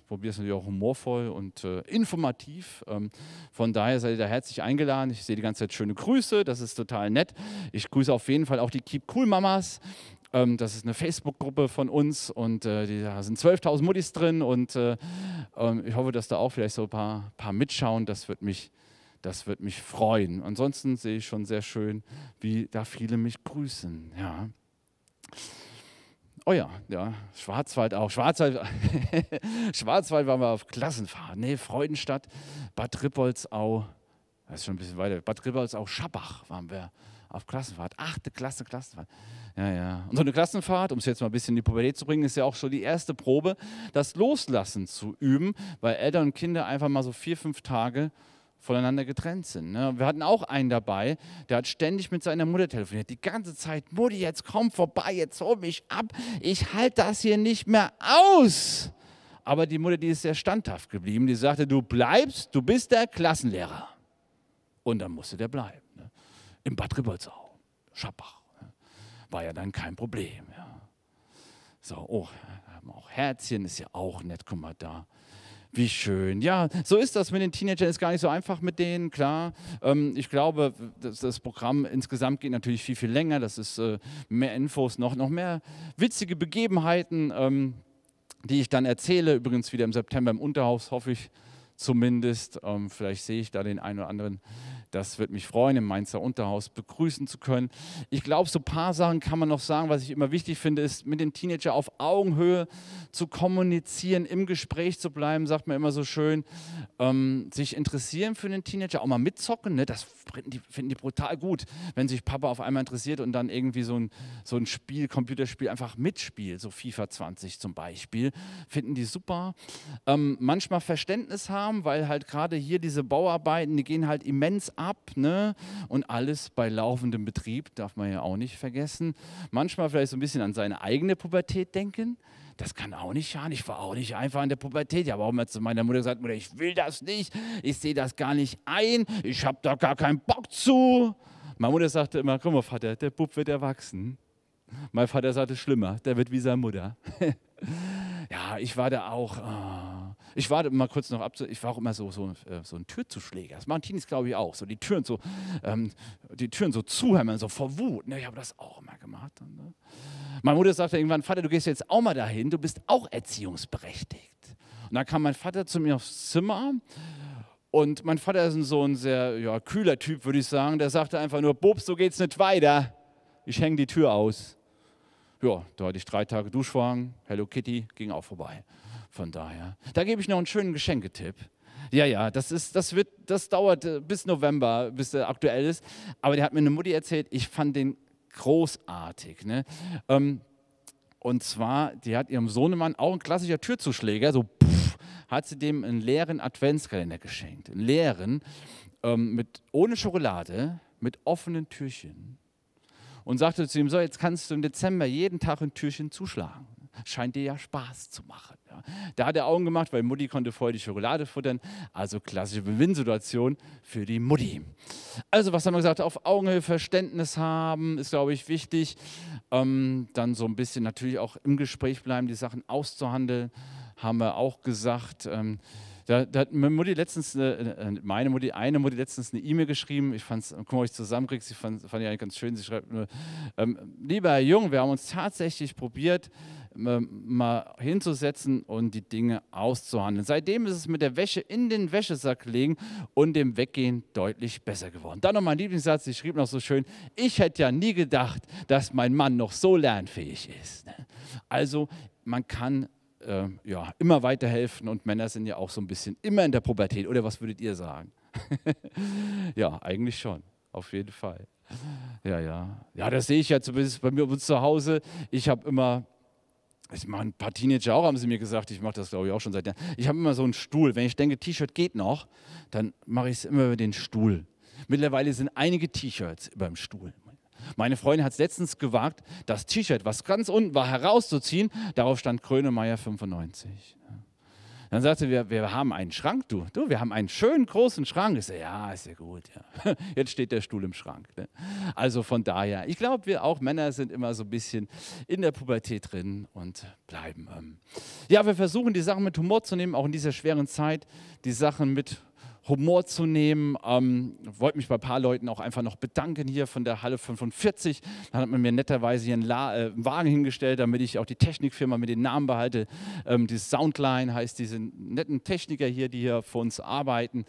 probiere es natürlich auch humorvoll und äh, informativ. Ähm, von daher seid ihr da herzlich eingeladen. Ich sehe die ganze Zeit schöne Grüße, das ist total nett. Ich grüße auf jeden Fall auch die Keep Cool Mamas. Ähm, das ist eine Facebook-Gruppe von uns und äh, die, da sind 12.000 Muttis drin. Und äh, ähm, ich hoffe, dass da auch vielleicht so ein paar, paar mitschauen. Das wird mich das wird mich freuen. Ansonsten sehe ich schon sehr schön, wie da viele mich grüßen. Ja. Oh ja, ja, Schwarzwald auch. Schwarzwald, Schwarzwald waren wir auf Klassenfahrt. Nee, Freudenstadt, Bad Rippoldsau, das ist schon ein bisschen weiter. Bad Rippoldsau, Schabach waren wir auf Klassenfahrt. Achte Klasse, Klassenfahrt. Ja, ja. Und so eine Klassenfahrt, um es jetzt mal ein bisschen in die Pubertät zu bringen, ist ja auch schon die erste Probe, das Loslassen zu üben, weil Eltern und Kinder einfach mal so vier, fünf Tage voneinander getrennt sind. Ne? Wir hatten auch einen dabei, der hat ständig mit seiner Mutter telefoniert, die ganze Zeit, Mutti, jetzt komm vorbei, jetzt hol mich ab, ich halte das hier nicht mehr aus. Aber die Mutter, die ist sehr standhaft geblieben, die sagte, du bleibst, du bist der Klassenlehrer. Und dann musste der bleiben. Ne? Im Bad Ribbolzau, Schabach, Ne? War ja dann kein Problem. Ja. So, oh, auch Herzchen ist ja auch nett, guck mal da. Wie schön. Ja, so ist das mit den Teenagern. Ist gar nicht so einfach mit denen, klar. Ähm, ich glaube, das, das, Programm insgesamt geht natürlich viel, viel länger. Das ist äh, mehr Infos, noch, noch mehr witzige Begebenheiten, ähm, die ich dann erzähle. Übrigens wieder im September im Unterhaus, hoffe ich zumindest. Ähm, vielleicht sehe ich da den einen oder anderen. Das würde mich freuen, im Mainzer Unterhaus begrüßen zu können. Ich glaube, so ein paar Sachen kann man noch sagen. Was ich immer wichtig finde, ist, mit dem Teenager auf Augenhöhe zu kommunizieren, im Gespräch zu bleiben, sagt man immer so schön. Ähm, sich interessieren für den Teenager, auch mal mitzocken. Ne? Das finden die, finden die brutal gut, wenn sich Papa auf einmal interessiert und dann irgendwie so ein, so ein Spiel, Computerspiel einfach mitspielt. So FIFA 20 zum Beispiel. Finden die super. Ähm, manchmal Verständnis haben langsam, weil halt gerade hier diese Bauarbeiten, die gehen halt immens ab. Ne? Und alles bei laufendem Betrieb darf man ja auch nicht vergessen. Manchmal vielleicht so ein bisschen an seine eigene Pubertät denken. Das kann auch nicht schaden. Ich war auch nicht einfach in der Pubertät. Ich habe auch mal zu meiner Mutter gesagt, Mutter, ich will das nicht. Ich sehe das gar nicht ein. Ich habe da gar keinen Bock zu. Meine Mutter sagte immer, guck mal, Vater, der Bub wird erwachsen. Mein Vater sagte, schlimmer, der wird wie seine Mutter. ja, ich war da auch. Oh ich warte mal kurz noch ab. Ich war auch immer so, so, äh, so ein Türzuschläger. Das machen Teenies, glaube ich, auch. So die Türen so, ähm, die Türen so zuhämmern, so vor Wut. Ne, ich habe das auch immer gemacht. Ne? Meine Mutter sagte irgendwann, Vater, du gehst jetzt auch mal dahin. Du bist auch erziehungsberechtigt. Und dann kam mein Vater zu mir aufs Zimmer und mein Vater ist so ein sehr ja, kühler Typ, würde ich sagen. Der sagte einfach nur, Bobs, so geht's nicht weiter. Ich hänge die Tür aus. Ja, da hatte ich drei Tage Duschwagen, Hello Kitty, ging auch vorbei. Von daher, da gebe ich noch einen schönen Geschenketipp. Ja, ja, das, ist, das, wird, das dauert äh, bis November, bis der äh, aktuell ist. Aber der hat mir eine Mutti erzählt, ich fand den großartig. Ne? Ähm, und zwar, die hat ihrem Sohnemann auch ein klassischer Türzuschläger, so pff, hat sie dem einen leeren Adventskalender geschenkt. Einen leeren, ähm, mit, ohne Schokolade, mit offenen Türchen. Und sagte zu ihm, so, jetzt kannst du im Dezember jeden Tag ein Türchen zuschlagen scheint dir ja Spaß zu machen. Ja. Da hat er Augen gemacht, weil Mutti konnte vorher die Schokolade futtern. Also klassische win für die Mutti. Also was haben wir gesagt? Auf Augenhöhe Verständnis haben ist, glaube ich, wichtig. Ähm, dann so ein bisschen natürlich auch im Gespräch bleiben, die Sachen auszuhandeln, haben wir auch gesagt. Ähm, da, da, hat meine Mutti letztens, eine, meine Mutti, eine Mutti letztens eine E-Mail geschrieben. Ich fand es, guck mal, ob ich zusammenkriege, sie fand, fand ich eigentlich ganz schön. Sie schreibt nur, ähm, lieber Herr Jung, wir haben uns tatsächlich probiert, äh, mal hinzusetzen und die Dinge auszuhandeln. Seitdem ist es mit der Wäsche in den Wäschesack legen und dem Weggehen deutlich besser geworden. Dann noch mein Lieblingssatz, ich schrieb noch so schön, ich hätte ja nie gedacht, dass mein Mann noch so lernfähig ist. Ne? Also man kann äh, ja, immer weiterhelfen und Männer sind ja auch so ein bisschen immer in der Pubertät. Oder was würdet ihr sagen? ja, eigentlich schon, auf jeden Fall. Ja, ja. Ja, das sehe ich ja zumindest bei mir bei zu Hause. Ich habe immer ich mache ein paar Teenager auch, haben sie mir gesagt, ich mache das glaube ich auch schon seit Jahren. Ich habe immer so einen Stuhl. Wenn ich denke, T-Shirt geht noch, dann mache ich es immer über den Stuhl. Mittlerweile sind einige T-Shirts über dem Stuhl. Meine Freundin hat es letztens gewagt, das T-Shirt, was ganz unten war, herauszuziehen. Darauf stand Krönemeyer 95. Dann sagte wir, wir haben einen Schrank, du. Du, wir haben einen schönen großen Schrank. Ich sagte, ja, ist ja gut. Ja. Jetzt steht der Stuhl im Schrank. Ne? Also von daher, ich glaube, wir auch Männer sind immer so ein bisschen in der Pubertät drin und bleiben. Ähm. ja, wir versuchen die Sachen mit Humor zu nehmen, auch in dieser schweren Zeit, die Sachen mit Humor. Humor zu nehmen. Ähm, wollte mich bei ein paar Leuten auch einfach noch bedanken hier von der Halle 45. Dann hat man mir netterweise hier einen, La äh, Wagen hingestellt, damit ich auch die Technikfirma mit den Namen behalte. Ähm, die Soundline heißt diese netten Techniker hier, die hier für uns arbeiten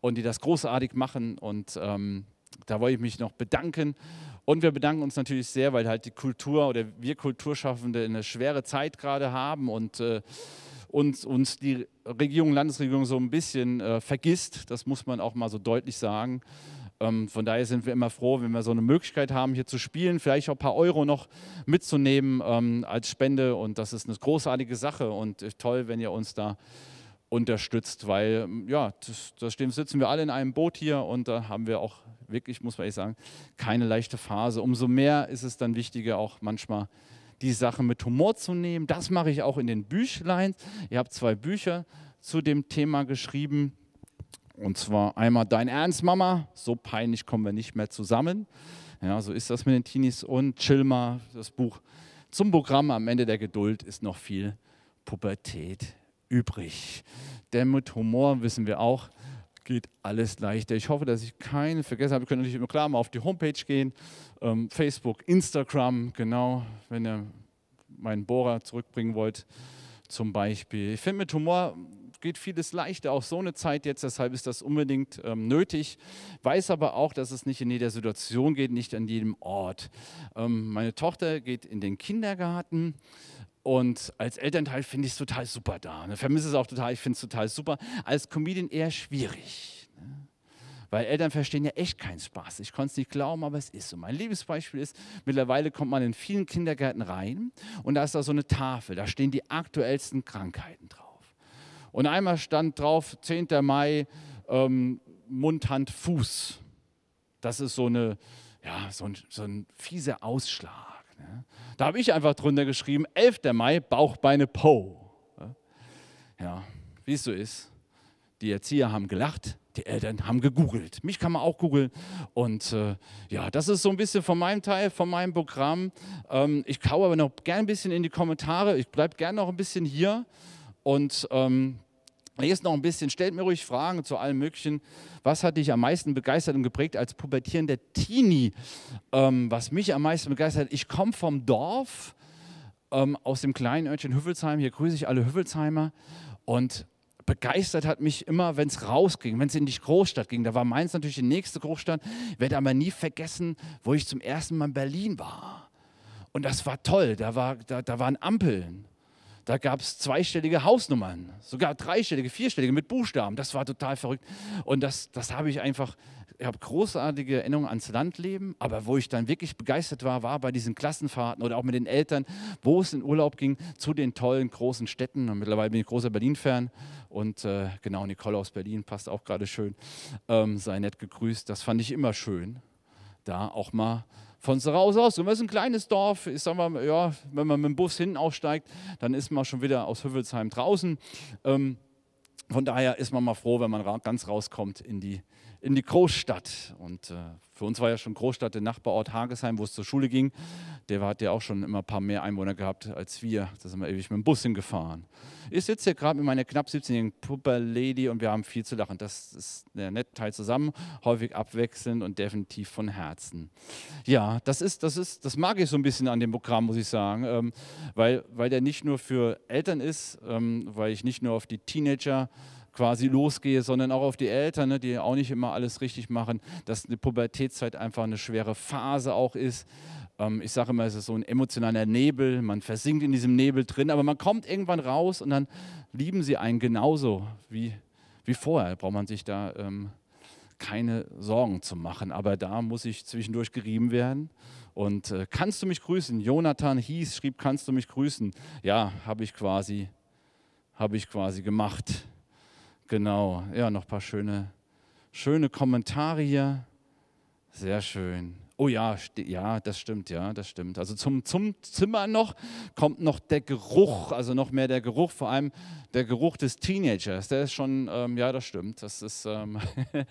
und die das großartig machen. Und ähm, da wollte ich mich noch bedanken. Und wir bedanken uns natürlich sehr, weil halt die Kultur oder wir Kulturschaffende eine schwere Zeit gerade haben und äh, und, und die Regierung, Landesregierung so ein bisschen äh, vergisst. Das muss man auch mal so deutlich sagen. Ähm, von daher sind wir immer froh, wenn wir so eine Möglichkeit haben, hier zu spielen, vielleicht auch ein paar Euro noch mitzunehmen ähm, als Spende. Und das ist eine großartige Sache und äh, toll, wenn ihr uns da unterstützt, weil ähm, ja, da stehen, sitzen wir alle in einem Boot hier und da haben wir auch wirklich, muss man ehrlich sagen, keine leichte Phase. Umso mehr ist es dann wichtiger, auch manchmal die Sachen mit Humor zu nehmen. Das mache ich auch in den Büchlein. Ihr habt zwei Bücher zu dem Thema geschrieben. Und zwar einmal Dein Ernst, Mama, so peinlich kommen wir nicht mehr zusammen. Ja, so ist das mit den Teenies. Und Chilma, das Buch zum Programm Am Ende der Geduld ist noch viel Pubertät übrig. Denn mit Humor wissen wir auch, geht alles leichter. Ich hoffe, dass ich keinen vergessen habe. Wir können natürlich immer klar mal auf die Homepage gehen, ähm, Facebook, Instagram, genau, wenn ihr meinen Bohrer zurückbringen wollt, zum Beispiel. Ich finde, mit Humor geht vieles leichter, auch so eine Zeit jetzt, deshalb ist das unbedingt ähm, nötig. Weiß aber auch, dass es nicht in jeder Situation geht, nicht an jedem Ort. Ähm, meine Tochter geht in den Kindergarten und als Elternteil finde ich es total super da. Ich ne? Vermisse es auch total, ich finde es total super. Als Comedian eher schwierig. Ne? Weil Eltern verstehen ja echt keinen Spaß. Ich konnte es nicht glauben, aber es ist so. Mein Lieblingsbeispiel ist, mittlerweile kommt man in vielen Kindergärten rein und da ist da so eine Tafel, da stehen die aktuellsten Krankheiten drauf. Und einmal stand drauf, 10. Mai, ähm, Mund, Hand, Fuß. Das ist so, eine, ja, so, ein, so ein fieser Ausschlag. Da habe ich einfach drunter geschrieben, 11. Mai, Bauchbeine Po. Ja, wie es so ist. Die Erzieher haben gelacht, die Eltern haben gegoogelt. Mich kann man auch googeln. Und äh, ja, das ist so ein bisschen von meinem Teil, von meinem Programm. Ähm, ich kaue aber noch gern ein bisschen in die Kommentare. Ich bleibe gern noch ein bisschen hier. Und ähm, hier noch ein bisschen, stellt mir ruhig Fragen zu allem Möglichen. Was hat dich am meisten begeistert und geprägt als pubertierender Teenie? Ähm, was mich am meisten begeistert, hat, ich komme vom Dorf, ähm, aus dem kleinen Örtchen Hüffelsheim. Hier grüße ich alle Hüffelsheimer. Und begeistert hat mich immer, wenn es rausging, wenn es in die Großstadt ging. Da war Mainz natürlich die nächste Großstadt. Ich werde aber nie vergessen, wo ich zum ersten Mal in Berlin war. Und das war toll. Da, war, da, da waren Ampeln. Da gab es zweistellige Hausnummern, sogar dreistellige, vierstellige mit Buchstaben. Das war total verrückt. Und das, das habe ich einfach, ich habe großartige Erinnerungen ans Landleben, aber wo ich dann wirklich begeistert war, war bei diesen Klassenfahrten oder auch mit den Eltern, wo es in Urlaub ging, zu den tollen großen Städten. Und mittlerweile bin ich großer Berlin-Fan und äh, genau, Nicole aus Berlin passt auch gerade schön. Ähm, sei nett gegrüßt, das fand ich immer schön, da auch mal von raus aus. Und das ist ein kleines Dorf, ich sag mal, ja, wenn man mit dem Bus hinten aufsteigt, dann ist man schon wieder aus Hüffelsheim draußen. Ähm, von daher ist man mal froh, wenn man ra ganz rauskommt in die in die Großstadt. Und äh, für uns war ja schon Großstadt der Nachbarort Hagesheim, wo es zur Schule ging. Der hat ja auch schon immer ein paar mehr Einwohner gehabt als wir. Da sind wir ewig mit dem Bus hingefahren. Ich sitze hier gerade mit meiner knapp 17-jährigen Puppe-Lady und wir haben viel zu lachen. Das ist der nette Teil zusammen, häufig abwechselnd und definitiv von Herzen. Ja, das ist, das ist, das mag ich so ein bisschen an dem Programm, muss ich sagen, ähm, weil, weil der nicht nur für Eltern ist, ähm, weil ich nicht nur auf die Teenager quasi losgehe, sondern auch auf die Eltern, ne, die auch nicht immer alles richtig machen, dass eine Pubertätszeit einfach eine schwere Phase auch ist. Ähm, ich sage immer, es ist so ein emotionaler Nebel, man versinkt in diesem Nebel drin, aber man kommt irgendwann raus und dann lieben sie einen genauso wie, wie vorher. Da braucht man sich da ähm, keine Sorgen zu machen, aber da muss ich zwischendurch gerieben werden. Und äh, kannst du mich grüßen? Jonathan hieß, schrieb, kannst du mich grüßen? Ja, habe ich quasi, habe ich quasi gemacht. Genau, ja, noch ein paar schöne, schöne Kommentare hier. Sehr schön. Oh ja, ja, das stimmt, ja, das stimmt. Also zum, zum Zimmer noch kommt noch der Geruch, also noch mehr der Geruch, vor allem der Geruch des Teenagers. Der ist schon, ähm, ja, das stimmt. Das ist, ähm,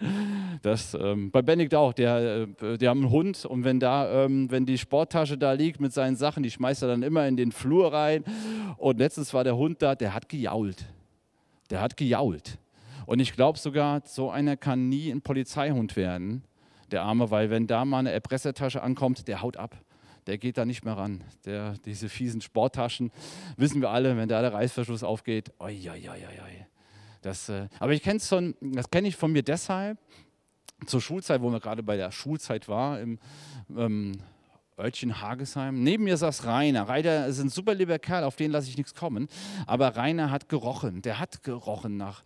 das, ähm, bei Benedikt auch, der, äh, die haben einen Hund und wenn da, ähm, wenn die Sporttasche da liegt mit seinen Sachen, die schmeißt er dann immer in den Flur rein. Und letztens war der Hund da, der hat gejault. Der hat gejault. Und ich glaube sogar, so einer kann nie ein Polizeihund werden, der Arme, weil wenn da mal eine Erpressertasche ankommt, der haut ab. Der geht da nicht mehr ran. Der, diese fiesen Sporttaschen, wissen wir alle, wenn da der Reißverschluss aufgeht, oi, oi, oi, oi. Das, äh, aber ich kenn's von, das kenne ich von mir deshalb, zur Schulzeit, wo wir gerade bei der Schulzeit war, im ähm, Örtchen Hagesheim. Neben mir saß Rainer. Rainer ist ein super lieber Kerl, auf den lasse ich nichts kommen. Aber Rainer hat gerochen. Der hat gerochen nach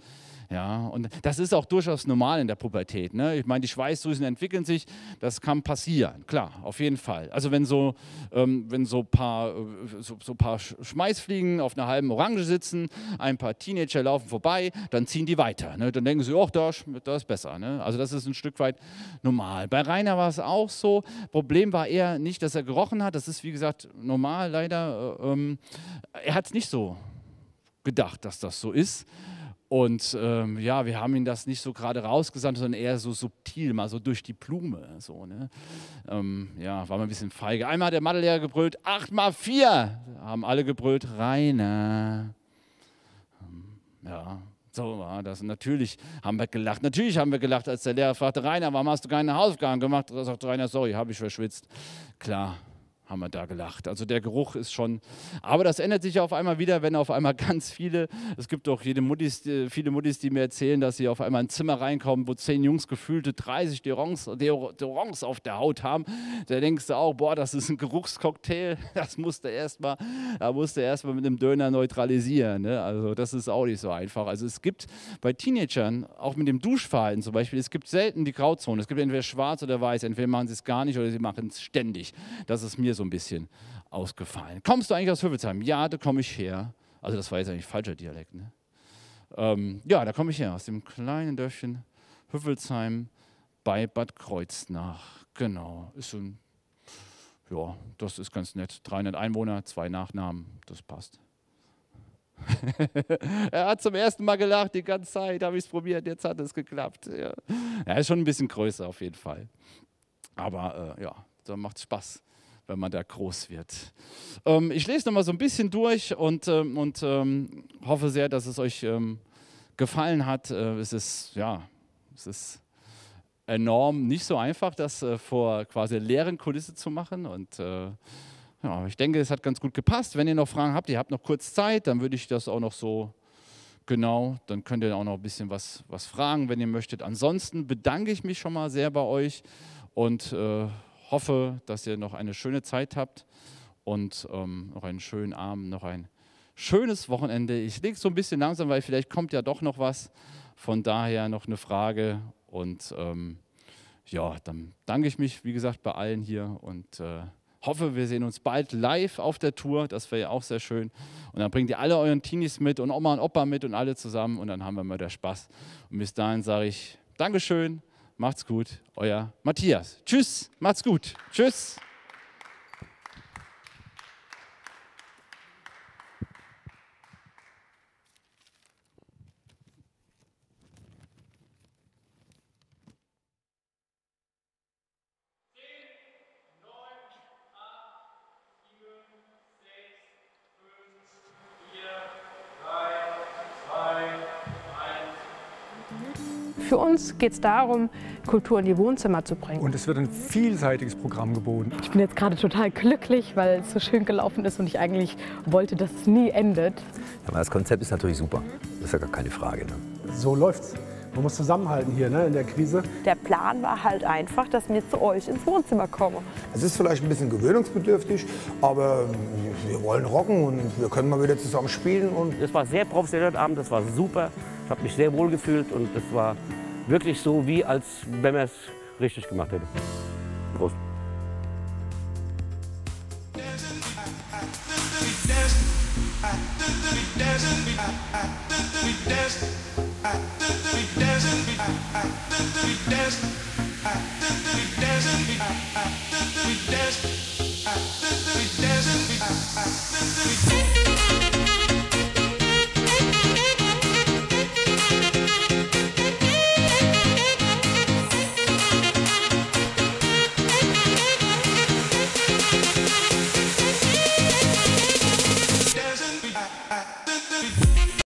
ja, und das ist auch durchaus normal in der Pubertät. Ne? Ich meine, die Schweißdrüsen entwickeln sich, das kann passieren, klar, auf jeden Fall. Also wenn so, ähm, so ein paar, äh, so, so paar Schmeißfliegen auf einer halben Orange sitzen, ein paar Teenager laufen vorbei, dann ziehen die weiter. Ne? Dann denken sie, ach, da, da ist besser. Ne? Also das ist ein Stück weit normal. Bei Rainer war es auch so. Problem war eher nicht, dass er gerochen hat, das ist wie gesagt normal leider. Äh, ähm, er hat es nicht so gedacht, dass das so ist. Und ähm, ja, wir haben ihn das nicht so gerade rausgesandt, sondern eher so subtil, mal so durch die Blume. So, ne? ähm, ja, war mal ein bisschen feige. Einmal hat der Mathe Lehrer gebrüllt, acht mal vier, haben alle gebrüllt, Rainer. Ähm, ja, so war das. Und natürlich haben wir gelacht. Natürlich haben wir gelacht, als der Lehrer fragte, Rainer, warum hast du keine Hausaufgaben gemacht? Da sagte Rainer, sorry, habe ich verschwitzt. Klar, haben wir da gelacht. Also der Geruch ist schon, aber das ändert sich auf einmal wieder, wenn auf einmal ganz viele, es gibt auch jede Muttis, äh, viele Muttis, die mir erzählen, dass sie auf einmal in ein Zimmer reinkommen, wo zehn Jungs gefühlte 30 Derons, auf der Haut haben. Da denkst du auch, boah, das ist ein Geruchscocktail, das musste erstmal, da musste erstmal mit einem Döner neutralisieren. Ne? Also das ist auch nicht so einfach. Also es gibt bei Teenagern, auch mit dem Duschverhalten zum Beispiel, es gibt selten die Grauzone. Es gibt entweder schwarz oder weiß, entweder machen sie es gar nicht oder sie machen es ständig. Das ist mir so so ein bisschen ausgefallen. Kommst du eigentlich aus Hüffelsheim? Ja, da komme ich her. Also das war jetzt eigentlich falscher Dialekt. Ne? Ähm, ja, da komme ich her, aus dem kleinen Dörfchen Hüffelsheim bei Bad Kreuznach. Genau, ist so ein, ja, das ist ganz nett. 300 Einwohner, zwei Nachnamen, das passt. er hat zum ersten Mal gelacht, die ganze Zeit habe ich es probiert, jetzt hat es geklappt. Ja. Er ja, ist schon ein bisschen größer auf jeden Fall. Aber äh, ja, da macht es Spaß, wenn man da groß wird. Ähm, ich lese nochmal so ein bisschen durch und, ähm, und ähm, hoffe sehr, dass es euch ähm, gefallen hat. Äh, es ist, ja, es ist enorm nicht so einfach, das äh, vor quasi leeren Kulisse zu machen und äh, ja, ich denke, es hat ganz gut gepasst. Wenn ihr noch Fragen habt, ihr habt noch kurz Zeit, dann würde ich das auch noch so genau, dann könnt ihr auch noch ein bisschen was, was fragen, wenn ihr möchtet. Ansonsten bedanke ich mich schon mal sehr bei euch und äh, hoffe, dass ihr noch eine schöne Zeit habt und ähm, noch einen schönen Abend, noch ein schönes Wochenende. Ich lege so ein bisschen langsam, weil vielleicht kommt ja doch noch was. Von daher noch eine Frage und ähm, ja, dann danke ich mich, wie gesagt, bei allen hier und äh, hoffe, wir sehen uns bald live auf der Tour. Das wäre ja auch sehr schön. Und dann bringt ihr alle euren Teenies mit und Oma und Opa mit und alle zusammen und dann haben wir mal der Spaß. Und bis dahin sage ich Dankeschön. Macht's gut, euer Matthias. Tschüss, macht's gut. Tschüss. Für uns geht es darum, Kultur in die Wohnzimmer zu bringen. Und es wird ein vielseitiges Programm geboten. Ich bin jetzt gerade total glücklich, weil es so schön gelaufen ist und ich eigentlich wollte, dass es nie endet. Ja, das Konzept ist natürlich super, das ist ja gar keine Frage. Ne? So läuft's. Man muss zusammenhalten hier ne, in der Krise. Der Plan war halt einfach, dass wir zu euch ins Wohnzimmer kommen. Es ist vielleicht ein bisschen gewöhnungsbedürftig, aber wir wollen rocken und wir können mal wieder zusammen spielen. Und es war sehr professionell heute Abend, das war super. Ich habe mich sehr wohl gefühlt und das war wirklich so, wie als wenn er es richtig gemacht hätte. Prost. We danced.